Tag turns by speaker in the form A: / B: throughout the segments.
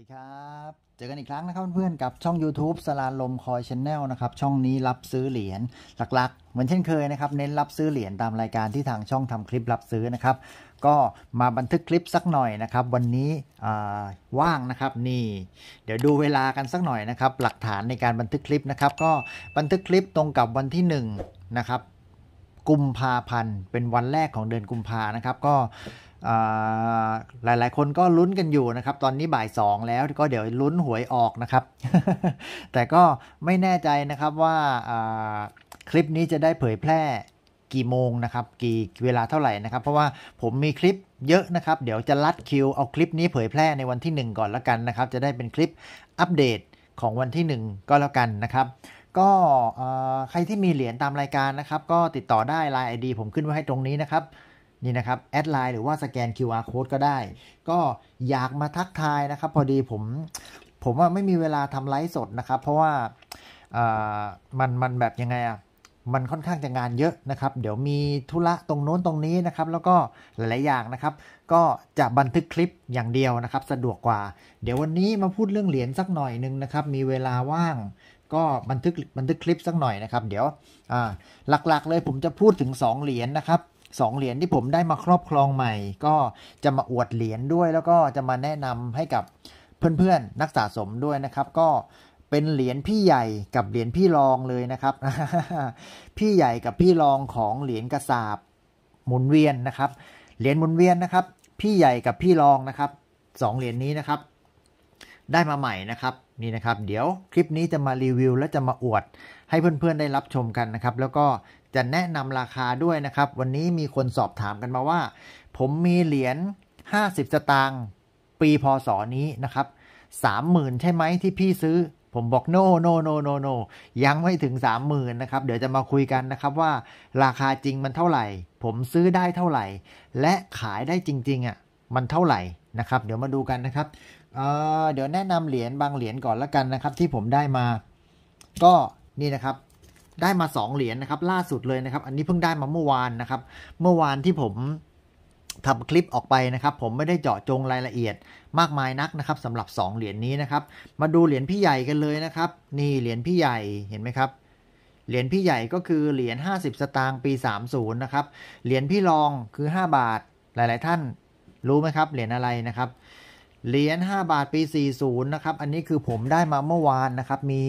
A: ดีครับ เจอกันอีกครั้งนะครับเพื่อนๆกับช่อง YouTube สลาลมคอยชแนลนะครับช่องนี้รับซื้อเหรียญหลัก ๆ เหมือนเช่นเคยนะครับเน้นรับซื้อเหรียญตามรายการที่ทางช่องทำคลิปรับซื้อนะครับ ก็มาบันทึกคลิปสักหน่อยนะครับวันนี้ว่างนะครับนี่ เดี๋ยวดูเวลากันสักหน่อยนะครับหลักฐานในการบันทึกคลิปนะครับก็บันทึกคลิปตรงกับวันที่1นะครับกุมภาพันธ์เป็นวันแรกของเดือนกุมภานะครับก็หลายๆ คนก็ลุ้นกันอยู่นะครับ ตอนนี้บ่าย 2แล้วก็เดี๋ยวลุ้นหวยออกนะครับ แต่ก็ไม่แน่ใจนะครับว่าคลิปนี้จะได้เผยแพร่กี่โมงนะครับ กี่เวลาเท่าไหร่นะครับ เพราะว่าผมมีคลิปเยอะนะครับเดี๋ยวจะลัดคิวเอาคลิปนี้เผยแพร่ในวันที่ 1 ก่อนแล้วกันนะครับจะได้เป็นคลิปอัปเดตของวันที่ 1 ก็แล้วกันนะครับ ก็ใครที่มีเหรียญตามรายการนะครับก็ติดต่อได้ไลน์ไอดีผมขึ้นไว้ให้ตรงนี้นะครับนี่นะครับแอดไลน์หรือว่าสแกน QR code ก็ได้ ก็อยากมาทักทายนะครับ พอดีผมผมว่าไม่มีเวลาทำไลฟ์สดนะครับ เพราะว่ามันมันแบบยังไงอ่ะมันค่อนข้างจะงานเยอะนะครับ เดี๋ยวมีธุระตรงโน้นตรงนี้นะครับ แล้วก็หลายๆอย่างนะครับ ก็จะบันทึกคลิปอย่างเดียวนะครับ สะดวกกว่าเดี๋ยววันนี้มาพูดเรื่องเหรียญสักหน่อยนึงนะครับ มีเวลาว่าง ก็บันทึกบันทึกคลิปสักหน่อยนะครับ เดี๋ยวหลัก ๆเลยผมจะพูดถึง 2 เหรียญนะครับสองเหรียญที่ผมได้มาครอบครองใหม่ ก็จะมาอวดเหรียญด้วย แล้วก็จะมาแนะนำให้กับ เพื่อนๆ นักสะสมด้วยนะครับ ก็เป็นเหรียญพี่ใหญ่กับเหรียญพี่รองเลยนะครับ พี่ใหญ่กับพี่รองของเหรียญกระสาบหมุนเวียนนะครับเหรียญหมุนเวียนนะครับ พี่ใหญ่กับพี่รองนะครับสองเหรียญนี้นะครับ ได้มาใหม่นะครับนี่นะครับ เดี๋ยวคลิปนี้จะมารีวิว และจะมาอวด ให้เพื่อนๆได้รับชมกันนะครับ แล้วก็จะแนะนำราคาด้วยนะครับ วันนี้มีคนสอบถามกันมาว่า ผมมีเหรียญ50 สตางค์ปีพศนี้นะครับ30,000ใช่ไหมที่พี่ซื้อ ผมบอก no no no no no ยังไม่ถึง30,000นะครับ เดี๋ยวจะมาคุยกันนะครับว่าราคาจริงมันเท่าไหร่ ผมซื้อได้เท่าไหร่ และขายได้จริง ๆอะ่ะมันเท่าไหร่นะครับ เดี๋ยวมาดูกันนะครับเเดี๋ยวแนะนำเหรียญบางเหรียญก่อนละกันนะครับ ที่ผมได้มา ก็นี่นะครับได้มา 2 เหรียญนะครับ ล่าสุดเลยนะครับ อันนี้เพิ่งได้มาเมื่อวานนะครับ เมื่อวานที่ผมทำคลิปออกไปนะครับ ผมไม่ได้เจาะจงรายละเอียดมากมายนักนะครับสำหรับ2เหรียญนนี้นะครับ มาดูเหรียญพี่ใหญ่กันเลยนะครับ นี่เหรียญพี่ใหญ่เห็นไหมครับ เหรียญพี่ใหญ่ก็คือเหรียญ50 สตางค์ปี 30 นะครับ เหรียญพี่รองคือ 5 บาทหลาย ๆ ท่านรู้ไหมครับ เหรียญอะไรนะครับเหรียญ5บาท ปี 40 นะครับ อันนี้คือผมได้มาเมื่อวานนะครับ มี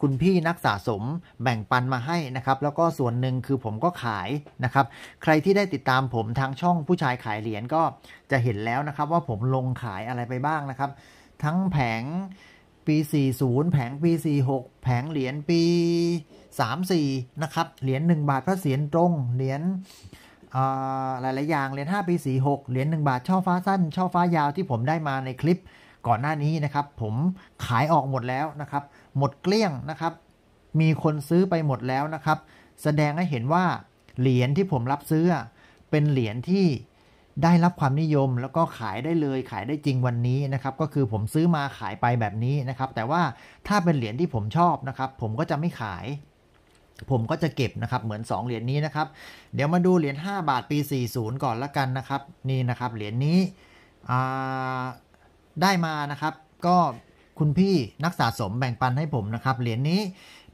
A: คุณพี่นักสะสมแบ่งปันมาให้นะครับ แล้วก็ส่วนหนึ่งคือผมก็ขายนะครับ ใครที่ได้ติดตามผมทางช่องผู้ชายขายเหรียญก็จะเห็นแล้วนะครับ ว่าผมลงขายอะไรไปบ้างนะครับ ทั้งแผงปี 40 แผงปี 46 แผงเหรียญปี 34 นะครับ เหรียญ1บาทพระเศียรตรงเหรียญหลาย ๆ อย่างเหรียญ5ปี46เหรียญ1บาท ช่อฟ้าสั้นช่อฟ้ายาวที่ผมได้มาในคลิปก่อนหน้านี้นะครับผมขายออกหมดแล้วนะครับ หมดเกลี้ยงนะครับมีคนซื้อไปหมดแล้วนะครับ แสดงให้เห็นว่าเหรียญที่ผมรับซื้อ เป็นเหรียญที่ได้รับความนิยม แล้วก็ขายได้เลยขายได้จริงวันนี้นะครับก็คือผมซื้อมาขายไปแบบนี้นะครับแต่ว่าถ้าเป็นเหรียญที่ผมชอบนะครับผมก็จะไม่ขายผมก็จะเก็บนะครับเหมือน 2 เหรียญนี้นะครับ เดี๋ยวมาดูเหรียญ5บาทปี 40 ก่อนละกันนะครับนี่นะครับเหรียญนนี้ได้มานะครับก็คุณพี่นักสะสมแบ่งปันให้ผมนะครับเหรียญนนี้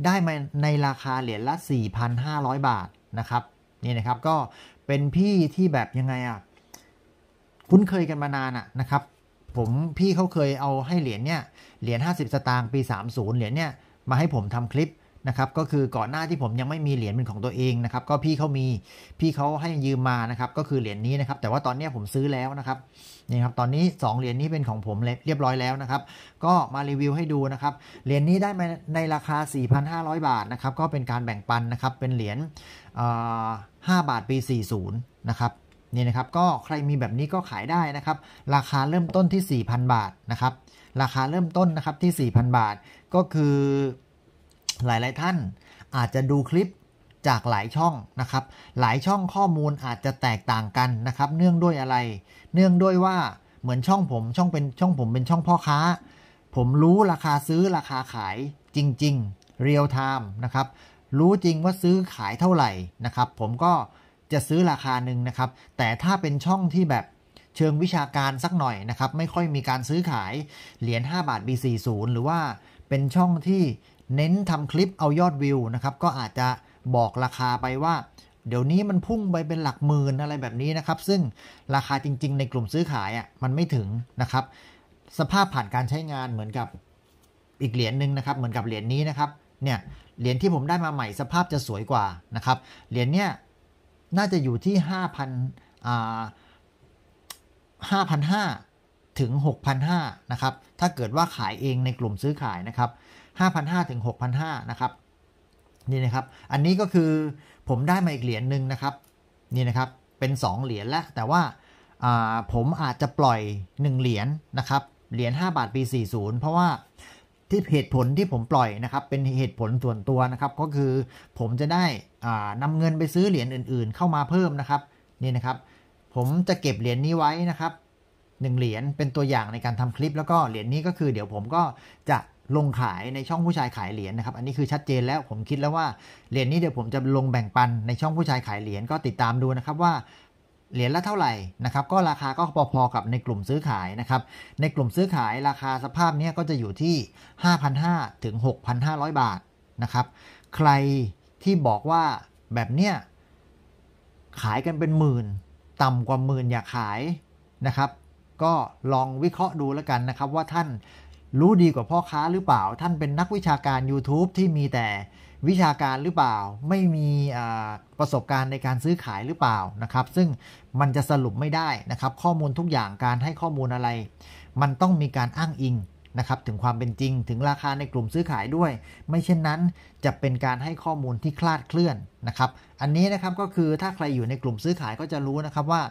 A: ได้มาในราคาเหรียญละ 4,500 บาทนะครับนี่นะครับก็เป็นพี่ที่แบบยังไงอะ่ะคุ้นเคยกันมานานอะนะครับ ผมพี่เขาเคยเอาให้เหรียญเนี่ยเหรียญ50 สตางค์ปี 30เหรียญเนี่ยมาให้ผมทำคลิปนะครับก็คือก่อนหน้าที่ผมยังไม่มีเหรียญเป็นของตัวเองนะครับก็พี่เขามีพี่เขาให้ยืมมานะครับ ก็คือเหรียญนี้นะครับ แต่ว่าตอนนี้ผมซื้อแล้วนะครับนี่ครับตอนนี้ 2เหรียญนี้เป็นของผมเรียบร้อยแล้วนะครับก็มารีวิวให้ดูนะครับ เหรียญนี้ได้มาในราคา 4,500 บาทนะครับก็เป็นการแบ่งปันนะครับเป็นเหรียญ5บาทปี 40นะครับนี่นะครับก็ใครมีแบบนี้ก็ขายได้นะครับราคาเริ่มต้นที่4,000บาทนะครับราคาเริ่มต้นนะครับที่4,000บาทก็คือหลาย ๆท่านอาจจะดูคลิปจากหลายช่องนะครับ หลายช่องข้อมูลอาจจะแตกต่างกันนะครับ เนื่องด้วยอะไร เนื่องด้วยว่าเหมือนช่องผมช่องเป็นช่องผมเป็นช่องพ่อค้า ผมรู้ราคาซื้อราคาขายจริงๆเรียลไทม์นะครับ รู้จริงว่าซื้อขายเท่าไหร่นะครับ ผมก็จะซื้อราคาหนึ่งนะครับ แต่ถ้าเป็นช่องที่แบบเชิงวิชาการสักหน่อยนะครับ ไม่ค่อยมีการซื้อขายเหรียญ5บาท B40 หรือว่าเป็นช่องที่เน้นทำคลิปเอายอดวิวนะครับก็อาจจะบอกราคาไปว่า เดี๋ยวนี้มันพุ่งไปเป็นหลักหมื่นอะไรแบบนี้นะครับซึ่งราคาจริงๆในกลุ่มซื้อขายอ่ะมันไม่ถึงนะครับสภาพผ่านการใช้งานเหมือนกับอีกเหรียญหนึ่งนะครับเหมือนกับเหรียญนี้นะครับเนี่ยเหรียญที่ผมได้มาใหม่สภาพจะสวยกว่านะครับเหรียญเนี่ยน่าจะอยู่ที่5,000อ่า5,500ถึง6,500นะครับ ถ้าเกิดว่าขายเองในกลุ่มซื้อขายนะครับ5,500ถึง6,500นะครับ นี่นะครับ อันนี้ก็คือผมได้มาอีกเหรียญหนึ่งนะครับ นี่นะครับ เป็น 2 เหรียญแล้ว แต่ว่าผมอาจจะปล่อย 1 เหรียญนะครับ เหรียญ5บาทปี 40 เพราะว่าที่เหตุผลที่ผมปล่อยนะครับ เป็นเหตุผลส่วนตัวนะครับ ก็คือผมจะได้นำเงินไปซื้อเหรียญอื่น ๆ เข้ามาเพิ่มนะครับ นี่นะครับ ผมจะเก็บเหรียญนี้ไว้นะครับ1 เหรียญ เป็นตัวอย่างในการทำคลิปแล้วก็เหรียญนี้ก็คือเดี๋ยวผมก็จะลงขายในช่องผู้ชายขายเหรียญนะครับ อันนี้คือชัดเจนแล้วผมคิดแล้วว่า เหรียญนี้เดี๋ยวผมจะลงแบ่งปันในช่องผู้ชายขายเหรียญ ก็ติดตามดูนะครับว่าเหรียญละเท่าไหร่นะครับก็ราคาก็พอๆกับในกลุ่มซื้อขายนะครับ ในกลุ่มซื้อขายราคาสภาพนี้ก็จะอยู่ที่ 5,500ถึง6,500 บาทนะครับ ใครที่บอกว่าแบบเนี้ยขายกันเป็นหมื่นต่ำกว่าหมื่นอย่าขายนะครับก็ลองวิเคราะห์ดูแล้วกันนะครับ ว่าท่านรู้ดีกว่าพ่อค้าหรือเปล่า ท่านเป็นนักวิชาการ YouTube ที่มีแต่วิชาการหรือเปล่า ไม่มีประสบการณ์ในการซื้อขายหรือเปล่านะครับ ซึ่งมันจะสรุปไม่ได้นะครับข้อมูลทุกอย่างการให้ข้อมูลอะไร มันต้องมีการอ้างอิงนะครับถึงความเป็นจริงถึงราคาในกลุ่มซื้อขายด้วย ไม่เช่นนั้นจะเป็นการให้ข้อมูลที่คลาดเคลื่อนนะครับ อันนี้นะครับก็คือถ้าใครอยู่ในกลุ่มซื้อขายก็จะรู้นะครับว่า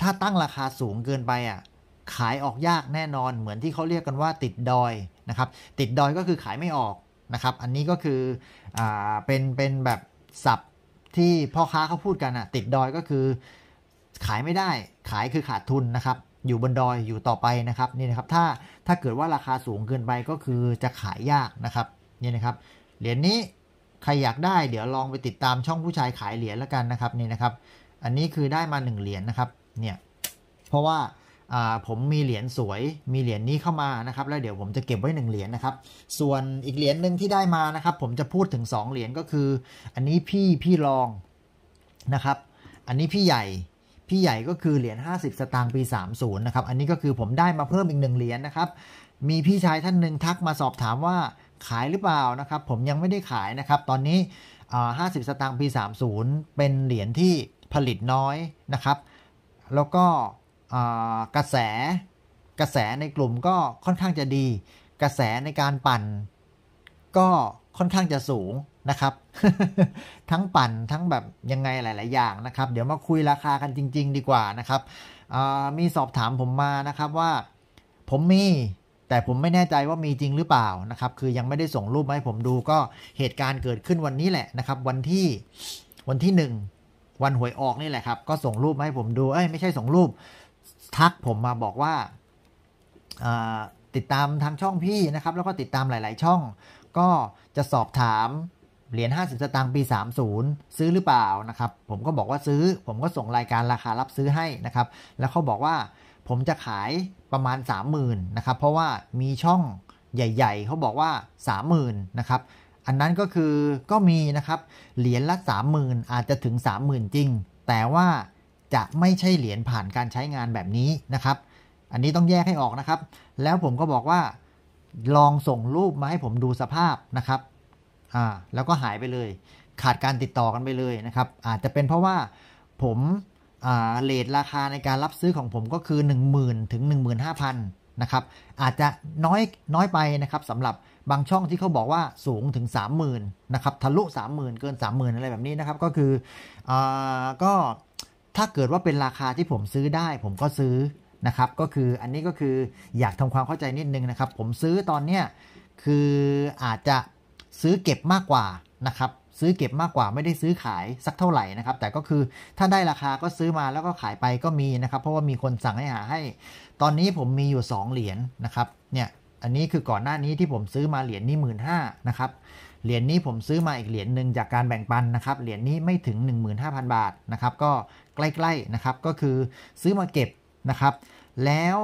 A: ถ้าตั้งราคาสูงเกินไปอ่ะ ขายออกยากแน่นอน เหมือนที่เขาเรียกกันว่าติดดอยนะครับ ติดดอยก็คือขายไม่ออกนะครับ อันนี้ก็คืออเป็นเป็นแบบสับที่พ่อค้าเขาพูดกันอ่ะ ติดดอยก็คือขายไม่ได้ ขายคือขาดทุนนะครับ อยู่บนดอยอยู่ต่อไปนะครับ นี่นะครับ ถ้าถ้าเกิดว่าราคาสูงเกินไปก็คือจะขายยากนะครับ นี่นะครับ เหรียญนี้ใครอยากได้ เดี๋ยวลองไปติดตามช่องผู้ชายขายเหรียญแล้วกันนะครับ นี่นะครับอันนี้คือได้มา1เหรียญนนะครับ เนี่ย เพราะว่าผมมีเหรียญสวย มีเหรียญนี้เข้ามานะครับ แล้วเดี๋ยวผมจะเก็บไว้ 1เหรียญนนะครับ ส่วนอีกเหรียญหนึ่งที่ได้มานะครับ ผมจะพูดถึง 2 เหรียญก็คือ อันนี้พี่พี่รองนะครับ อันนี้พี่ใหญ่ พี่ใหญ่ก็คือเหรียญ50สตางค์ปี30นะครับ อันนี้ก็คือผมได้มาเพิ่มอีกหนึ่งเหรียญนนะครับ มีพี่ชายท่านหนึ่งทักมาสอบถามว่าขายหรือเปล่านะครับ ผมยังไม่ได้ขายนะครับ ตอนนี้50สตางค์ปี30เป็นเหรียญที่ผลิตน้อยนะครับ แล้วก็กระแสกระแสในกลุ่มก็ค่อนข้างจะดี กระแสในการปั่นก็ค่อนข้างจะสูงนะครับ ทั้งปั่นทั้งแบบยังไงหลายๆอย่างนะครับ เดี๋ยวมาคุยราคากันจริง ๆ ดีกว่านะครับ มีสอบถามผมมานะครับว่าผมมีแต่ผมไม่แน่ใจว่ามีจริงหรือเปล่านะครับ คือยังไม่ได้ส่งรูปมาให้ผมดูก็เหตุการณ์เกิดขึ้นวันนี้แหละนะครับ วันที่วันที่หนึ่งวันหวยออกนี่แหละครับก็ส่งรูปมาให้ผมดู เอ้ยไม่ใช่ส่งรูป ทักผมมาบอกว่าติดตามทางช่องพี่นะครับ แล้วก็ติดตามหลายๆช่อง ก็จะสอบถามเหรียญ50สตางค์ปี30 ซื้อหรือเปล่านะครับ ผมก็บอกว่าซื้อ ผมก็ส่งรายการราคารับซื้อให้นะครับ แล้วเขาบอกว่าผมจะขายประมาณ 30,000นะครับเพราะว่ามีช่องใหญ่ๆเขาบอกว่า 30,000นะครับอันนั้นก็คือก็มีนะครับเหรียญละ30,000อาจจะถึง 30,000 จริง แต่ว่าจะไม่ใช่เหรียญผ่านการใช้งานแบบนี้นะครับ อันนี้ต้องแยกให้ออกนะครับ แล้วผมก็บอกว่าลองส่งรูปมาให้ผมดูสภาพนะครับอ่าแล้วก็หายไปเลย ขาดการติดต่อกันไปเลยนะครับอาจจะเป็นเพราะว่าผมอ่าเลทราคาในการรับซื้อของผมก็คือ 1 0,000ถึง 15,000นะครับอาจจะน้อยน้อยไปนะครับสำหรับบางช่องที่เขาบอกว่าสูงถึง 30,000นะครับทะลุ 30,000 เกิน 30,000 อะไรแบบนี้นะครับก็คืออก็ถ้าเกิดว่าเป็นราคาที่ผมซื้อได้ผมก็ซื้อนะครับก็คืออันนี้ก็คืออยากทำความเข้าใจนิดนึงนะครับ ผมซื้อตอนเนี้ยคืออาจจะซื้อเก็บมากกว่านะครับซื้อเก็บมากกว่าไม่ได้ซื้อขายสักเท่าไหร่นะครับแต่ก็คือถ้าได้ราคาก็ซื้อมาแล้วก็ขายไปก็มีนะครับ เพราะว่ามีคนสั่งให้หาให้ ตอนนี้ผมมีอยู่ 2 เหรียญนะครับเนี่ยอันนี้คือก่อนหน้านี้ที่ผมซื้อมาเหรียญนี้หมื่นห้านะครับ เหรียญนี้ผมซื้อมาอีกเหรียญหนึ่งจากการแบ่งปันนะครับ เหรียญนี้ไม่ถึง15,000บาทนะครับก็ใกล้ๆนะครับก็คือซื้อมาเก็บนะครับแล้ว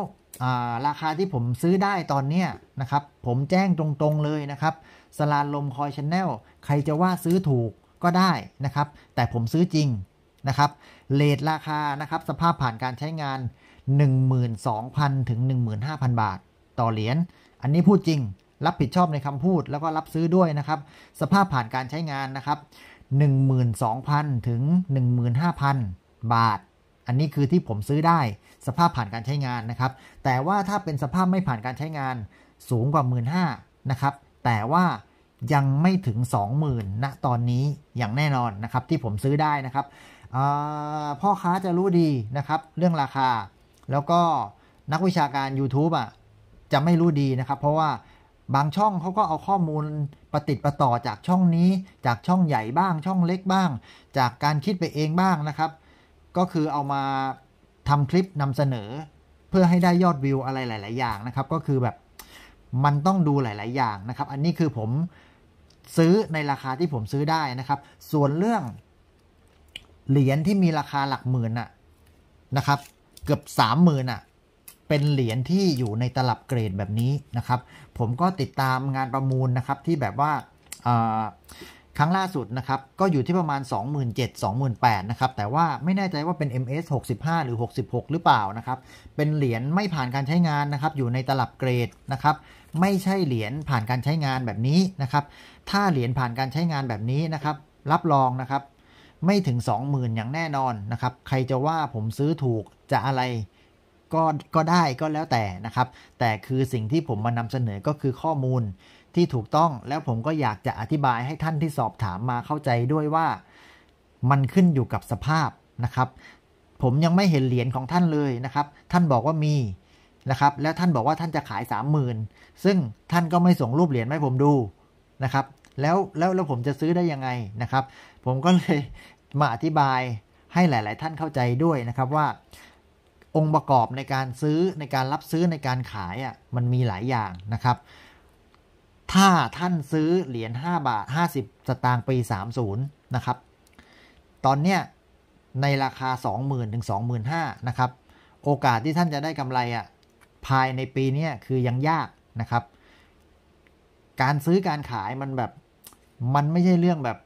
A: ราคาที่ผมซื้อได้ตอนนี้นะครับผมแจ้งตรงๆเลยนะครับสลานลมคอยชแนลใครจะว่าซื้อถูกก็ได้นะครับแต่ผมซื้อจริงนะครับเลทราคานะครับสภาพผ่านการใช้งาน 12,000ถึง15,000 บาท ต่อเหรียญอันนี้พูดจริง รับผิดชอบในคำพูดแล้วก็รับซื้อด้วย นะครับ สภาพผ่านการใช้งานนะครับ 12,000 ถึง 15,000 บาท อันนี้คือที่ผมซื้อได้ สภาพผ่านการใช้งานนะครับ แต่ว่าถ้าเป็นสภาพไม่ผ่านการใช้งานสูงกว่า 1 5ื่นนะครับ แต่ว่ายังไม่ถึง 20,000ณนะตอนนี้อย่างแน่นอนนะครับที่ผมซื้อได้นะครับ พ่อค้าจะรู้ดีนะครับเรื่องราคา แล้วก็นักวิชาการ YouTube อ่ะจะไม่รู้ ดีนะครับ เพราะว่าบางช่องเขาก็เอาข้อมูลประติดประต่อจากช่องนี้ จากช่องใหญ่บ้าง ช่องเล็กบ้าง จากการคิดไปเองบ้างนะครับ ก็คือเอามา ทำ คลิป นำ เสนอเพื่อให้ได้ยอดวิวอะไรหลาย ๆ อย่างนะครับ ก็คือแบบมันต้องดูหลาย ๆ อย่างนะครับ อันนี้คือผมซื้อในราคาที่ผมซื้อได้นะครับ ส่วนเรื่อง เหรียญที่มีราคาหลักหมื่นน่ะนะครับ เกือบสามหมื่นน่ะเป็นเหรียญที่อยู่ในตลับเกรดแบบนี้นะครับ ผมก็ติดตามงานประมูลนะครับที่แบบว่าครั้งล่าสุดนะครับ ก็อยู่ที่ประมาณ27,000-28,000นะครับแต่ว่าไม่แน่ใจว่าเป็น MS 65 หรือ 66 หรือเปล่านะครับ เป็นเหรียญไม่ผ่านการใช้งานนะครับ อยู่ในตลับเกรดนะครับ ไม่ใช่เหรียญผ่านการใช้งานแบบนี้นะครับ ถ้าเหรียญผ่านการใช้งานแบบนี้นะครับ รับรองนะครับ ไม่ถึง 20,000 อย่างแน่นอนนะครับ ใครจะว่าผมซื้อถูกจะอะไรก็ก็ได้ก็แล้วแต่นะครับ แต่คือสิ่งที่ผมมานำเสนอก็คือข้อมูล ที่ถูกต้องแล้วผมก็อยากจะอธิบายให้ท่านที่สอบถามมาเข้าใจด้วยว่ามันขึ้นอยู่กับสภาพนะครับ ผมยังไม่เห็นเหรียญของท่านเลยนะครับ ท่านบอกว่ามีนะครับแล้วท่านบอกว่าท่านจะขาย30,000ซึ่งท่านก็ไม่ส่งรูปเหรียญให้ผมดูนะครับ แล้วแล้วแล้วผมจะซื้อได้ยังไงนะครับ ผมก็เลยมาอธิบายให้หลาย ๆ ท่านเข้าใจด้วยนะครับว่าองค์ประกอบในการซื้อในการรับซื้อในการขายอะ่ะมันมีหลายอย่างนะครับ ถ้าท่านซื้อเหรียญ5บาท 50 สตางค์ปี30นะครับตอนเนี้ยในราคา 20,000 ถึง 25,000 นะครับ โอกาสที่ท่านจะได้กำไรอะ่ะภายในปีนี้คือยังยากนะครับ การซื้อการขายมันแบบ มันไม่ใช่เรื่องแบบ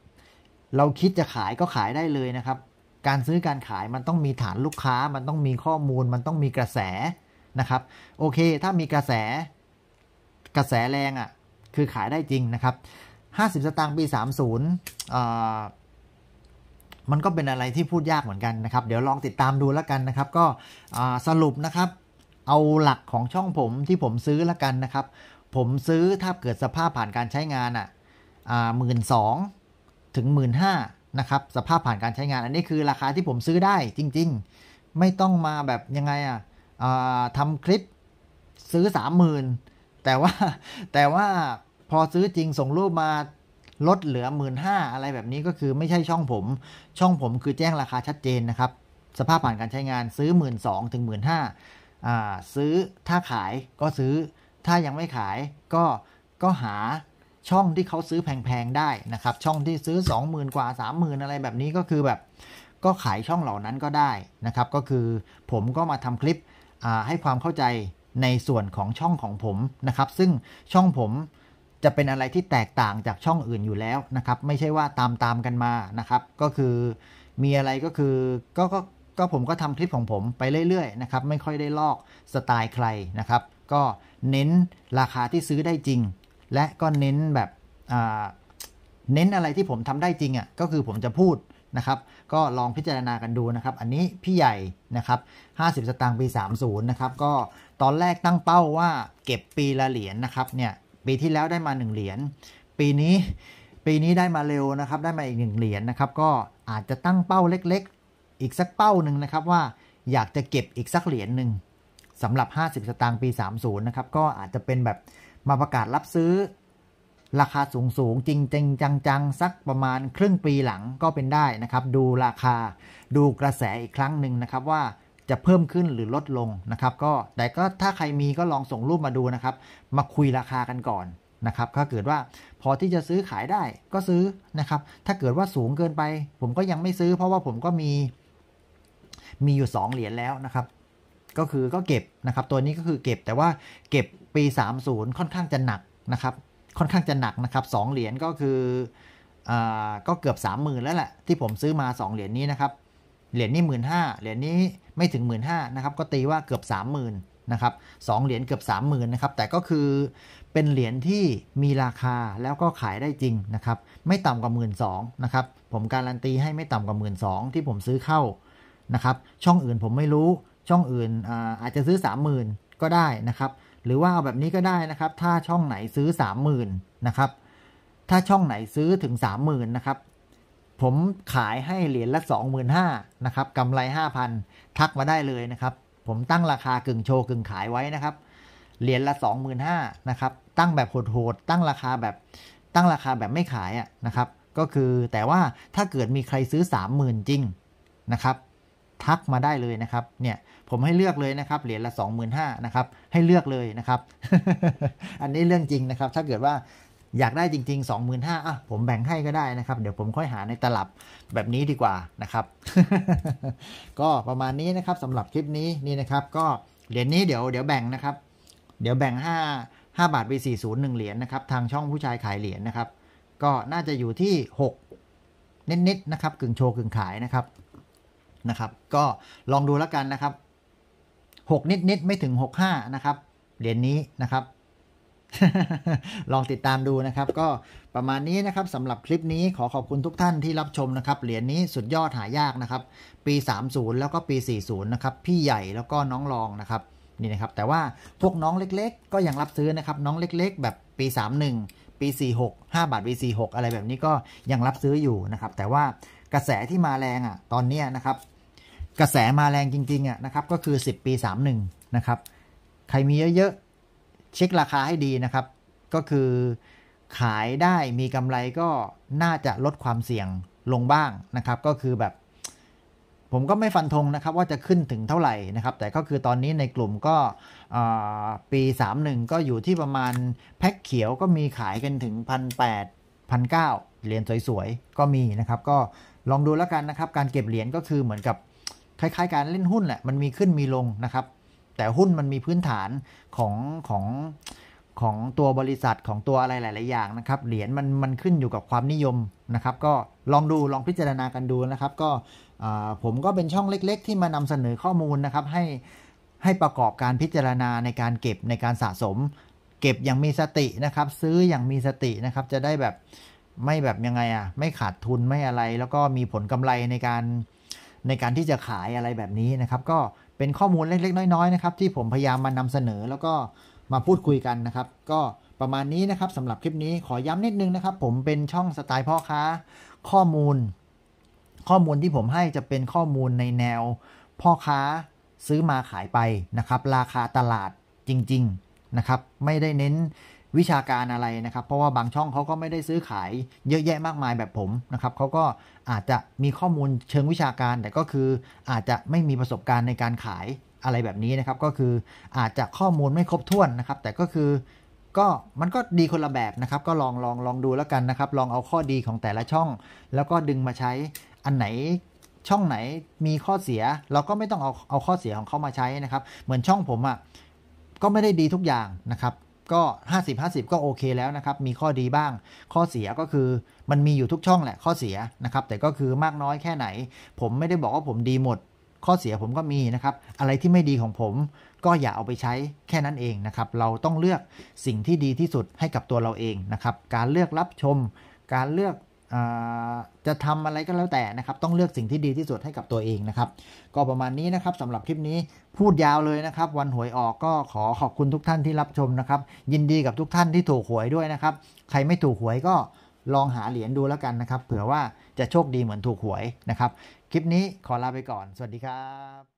A: เราคิดจะขายก็ขายได้เลยนะครับการซื้อการขายมันต้องมีฐานลูกค้ามันต้องมีข้อมูลมันต้องมีกระแสนะครับโอเคถ้ามีกระแสกระแสแรงอะ่ะคือขายได้จริงนะครับ 50สตางค์ปี 30มันก็เป็นอะไรที่พูดยากเหมือนกันนะครับเดี๋ยวลองติดตามดูแล้วกันนะครับ ก็สรุปนะครับ เอาหลักของช่องผมที่ผมซื้อแล้วกันนะครับ ผมซื้อถ้าเกิดสภาพผ่านการใช้งานอ่ะหมื่นสองถึงหมื่นห้านะครับสภาพผ่านการใช้งานอันนี้คือราคาที่ผมซื้อได้จริงๆ ไม่ต้องมาแบบยังไงอ่ะทำคลิปซื้อสามหมื่นแต่ว่าแต่ว่าพอซื้อจริงส่งรูปมาลดเหลือหมื่นห้าอะไรแบบนี้ก็คือไม่ใช่ช่องผม ช่องผมคือแจ้งราคาชัดเจนนะครับ สภาพผ่านการใช้งานซื้อหมื่นสองถึงหมื่นห้าซื้อถ้าขายก็ซื้อ ถ้ายังไม่ขาย ก็ก็หาช่องที่เขาซื้อแพงๆได้นะครับช่องที่ซื้อ20,000กว่า30,000 อะไรแบบนี้ก็คือแบบ ก็ขายช่องเหล่านั้นก็ได้นะครับก็คือผมก็มาทำคลิปให้ความเข้าใจในส่วนของช่องของผมนะครับซึ่งช่องผมจะเป็นอะไรที่แตกต่างจากช่องอื่นอยู่แล้วนะครับไม่ใช่ว่าตามตามกันมานะครับ ก็คือมีอะไรก็คือก็ก็ก็ผมก็ทำคลิปของผมไปเรื่อยๆนะครับไม่ค่อยได้ลอกสไตล์ใครนะครับก็เน้นราคาที่ซื้อได้จริงและก็เน้นแบบเน้นอะไรที่ผมทำได้จริงอะ่ะก็คือผมจะพูดนะครับ ก็ลองพิจารณากันดูนะครับ อันนี้พี่ใหญ่นะครับ 50 สตางค์ปี 30 นะครับก็ตอนแรกตั้งเป้าว่าเก็บปีละเหรียญนนะครับเนี่ยปีที่แล้วได้มา 1 เหรียญปีนี้ปีนี้ได้มาเร็วนะครับได้มาอีก 1 เหรียญนนะครับ ก็อาจจะตั้งเป้าเล็กๆ อีกสักเป้าหนึ่งนะครับ ว่าอยากจะเก็บอีกสักเหรียญหนึ่งสำหรับ 50 สตางค์ปี 30 นะครับก็อาจจะเป็นแบบมาประกาศรับซื้อ ราคาสูงสูงจริงจริงจังๆสักประมาณครึ่งปีหลังก็เป็นได้นะครับ ดูราคาดูกระแสอีกครั้งหนึ่งนะครับ ว่าจะเพิ่มขึ้นหรือลดลงนะครับ ก็แต่ก็ถ้าใครมีก็ลองส่งรูปมาดูนะครับ มาคุยราคากันก่อนนะครับถ้าเกิดว่าพอที่จะซื้อขายได้ก็ซื้อนะครับ ถ้าเกิดว่าสูงเกินไป ผมก็ยังไม่ซื้อ เพราะว่าผมก็มี มีอยู่ 2 เหรียญแล้วนะครับก็คือก็เก็บนะครับ ตัวนี้ก็คือเก็บแต่ว่าเก็บปี 30 ค่อนข้างจะหนักนะครับค่อนข้างจะหนักนะครับสเหรียญก็คืออ่าก็เกือบ3 0,000 แล้วแหละ ที่ผมซื้อมา 2 เหรียญนี้นะครับเหรียญนี้หมื่นห้าเหรียญนี้ไม่ถึงหมื่นห้านะครับก็ตีว่าเกือบ30,000นะครับสเหรียญเกือบ30,000นะครับ แต่ก็คือเป็นเหรียญที่มีราคาแล้วก็ขายได้จริงนะครับ ไม่ต่ำกว่า1 2ื่นนะครับผมการันตีให้ไม่ต่ำกว่า1 2ื่นที่ผมซื้อเข้านะครับช่องอื่นผมไม่รู้ช่องอื่นอาจจะซื้อ 30,000ก็ได้นะครับ หรือว่าเอาแบบนี้ก็ได้นะครับ ถ้าช่องไหนซื้อ 30,000นะครับถ้าช่องไหนซื้อถึง 30,000นะครับผมขายให้เหรียญละ25,000นะครับกำไร 5,000 ทักมาได้เลยนะครับ ผมตั้งราคากึ่งโชว์กึ่งขายไว้นะครับเหรียญละ25,000นะครับตั้งแบบโหดๆตั้งราคาแบบตั้งราคาแบบไม่ขายอ่ะนะครับ ก็คือแต่ว่าถ้าเกิดมีใครซื้อ 30,000จริงนะครับทักมาได้เลยนะครับ เนี่ย ผมให้เลือกเลยนะครับ เหรียญละ 25,000นะครับ ให้เลือกเลยนะครับ อันนี้เรื่องจริงนะครับ ถ้าเกิดว่าอยากได้จริงๆ 25,000อ่ะผมแบ่งให้ก็ได้นะครับ เดี๋ยวผมค่อยหาในตลับแบบนี้ดีกว่านะครับ ก็ประมาณนี้นะครับสำหรับคลิปนี้นี่นะครับ ก็เหรียญนี้เดี๋ยวเดี๋ยวแบ่งนะครับ เดี๋ยวแบ่ง 5 5บาทไป4 0 1เหรียญนะครับ ทางช่องผู้ชายขายเหรียญนนะครับ ก็น่าจะอยู่ที่6นิดๆนะครับ กึ่งโชว์กึ่งขายนะครับนะครับ ก็ลองดูแล้วกันนะครับ6นิดนิดไม่ถึง65นะครับ เหรียญนนี้นะครับ ลองติดตามดูนะครับ ก็ประมาณนี้นะครับสำหรับคลิปนี้ขอขอบคุณทุกท่านที่รับชมนะครับเหรียญนนี้สุดยอดหายากนะครับ ปี 30แล้วก็ปี40นะครับ พี่ใหญ่แล้วก็น้องรองนะครับ นี่นะครับแต่ว่าพวกน้องเล็ก ๆ ก็ยังรับซื้อนะครับ น้องเล็ก ๆ แบบปี31ปี46 5บาทปี46อะไรแบบนี้ก็ยังรับซื้ออยู่นะครับ แต่ว่ากระแสที่มาแรงอ่ะตอนนี้นะครับ กระแสมาแรงจริงๆอ่ะนะครับ ก็คือ10ปี 31นะครับ ใครมีเยอะๆเช็คราคาให้ดีนะครับ ก็คือขายได้มีกำไรก็น่าจะลดความเสี่ยงลงบ้างนะครับ ก็คือแบบ ผมก็ไม่ฟันธงนะครับ ว่าจะขึ้นถึงเท่าไหร่นะครับแต่ก็คือตอนนี้ในกลุ่มก็ปี31ก็อยู่ที่ประมาณแพ็คเขียวก็มีขายกันถึง1,800 1,900เหรียญสวยๆก็มีนะครับก็ลองดูแล้วกันนะครับ การเก็บเหรียญก็คือเหมือนกับคล้ายๆ การเล่นหุ้นแหละมันมีขึ้นมีลงนะครับ แต่หุ้นมันมีพื้นฐานของของของตัวบริษัทของตัวอะไรหลายๆอย่างนะครับเหรียญมันมันขึ้นอยู่กับความนิยมนะครับ ก็ลองดูลองพิจารณากันดูนะครับ ก็ผมก็เป็นช่องเล็ก ๆ ที่มานำเสนอข้อมูลนะครับ ให้ให้ประกอบการพิจารณาในการเก็บในการสะสม เก็บอย่างมีสตินะครับ ซื้ออย่างมีสตินะครับจะได้แบบไม่แบบยังไงอะ่ะไม่ขาดทุนไม่อะไร แล้วก็มีผลกำไรในการในการที่จะขายอะไรแบบนี้นะครับ ก็เป็นข้อมูลเล็กๆ น้อย ๆนะครับ ที่ผมพยายามมานำเสนอแล้วก็มาพูดคุยกันนะครับ ก็ประมาณนี้นะครับสำหรับคลิปนี้ขอย้ำนิดนึงนะครับ ผมเป็นช่องสไตล์พ่อค้า ข้อมูล ข้อมูลที่ผมให้จะเป็นข้อมูลในแนว พ่อค้าซื้อมาขายไปนะครับราคาตลาดจริง ๆนะครับ ไม่ได้เน้นวิชาการอะไรนะครับ เพราะว่าบางช่องเขาก็ไม่ได้ซื้อขายเยอะแยะมากมายแบบผมนะครับเขาก็อาจจะมีข้อมูลเชิงวิชาการ แต่ก็คืออาจจะไม่มีประสบการณ์ในการขายอะไรแบบนี้นะครับ ก็คืออาจจะข้อมูลไม่ครบถ้วนนะครับ แต่ก็คือก็มันก็ดีคนละแบบนะครับ ก็ลองลองลองดูแล้วกันนะครับ ลองเอาข้อดีของแต่ละช่อง แล้วก็ดึงมาใช้อันไหนช่องไหนมีข้อเสีย เราก็ไม่ต้องเอาเอาข้อเสียของเขามาใช้นะครับ เหมือนช่องผมอะ่ะก็ไม่ได้ดีทุกอย่างนะครับก็50 50 ก็โอเคแล้วนะครับ มีข้อดีบ้าง ข้อเสียก็คือมันมีอยู่ทุกช่องแหละข้อเสียนะครับ แต่ก็คือมากน้อยแค่ไหน ผมไม่ได้บอกว่าผมดีหมด ข้อเสียผมก็มีนะครับอะไรที่ไม่ดีของผมก็อย่าเอาไปใช้แค่นั้นเองนะครับ เราต้องเลือกสิ่งที่ดีที่สุดให้กับตัวเราเองนะครับ การเลือกรับชม การเลือกจะทำอะไรก็แล้วแต่นะครับ ต้องเลือกสิ่งที่ดีที่สุดให้กับตัวเองนะครับ ก็ประมาณนี้นะครับสำหรับคลิปนี้พูดยาวเลยนะครับ วันหวยออกก็ขอขอบคุณทุกท่านที่รับชมนะครับ ยินดีกับทุกท่านที่ถูกหวยด้วยนะครับ ใครไม่ถูกหวยก็ลองหาเหรียญดูแล้วกันนะครับเผื่อว่าจะโชคดีเหมือนถูกหวยนะครับ คลิปนี้ขอลาไปก่อน สวัสดีครับ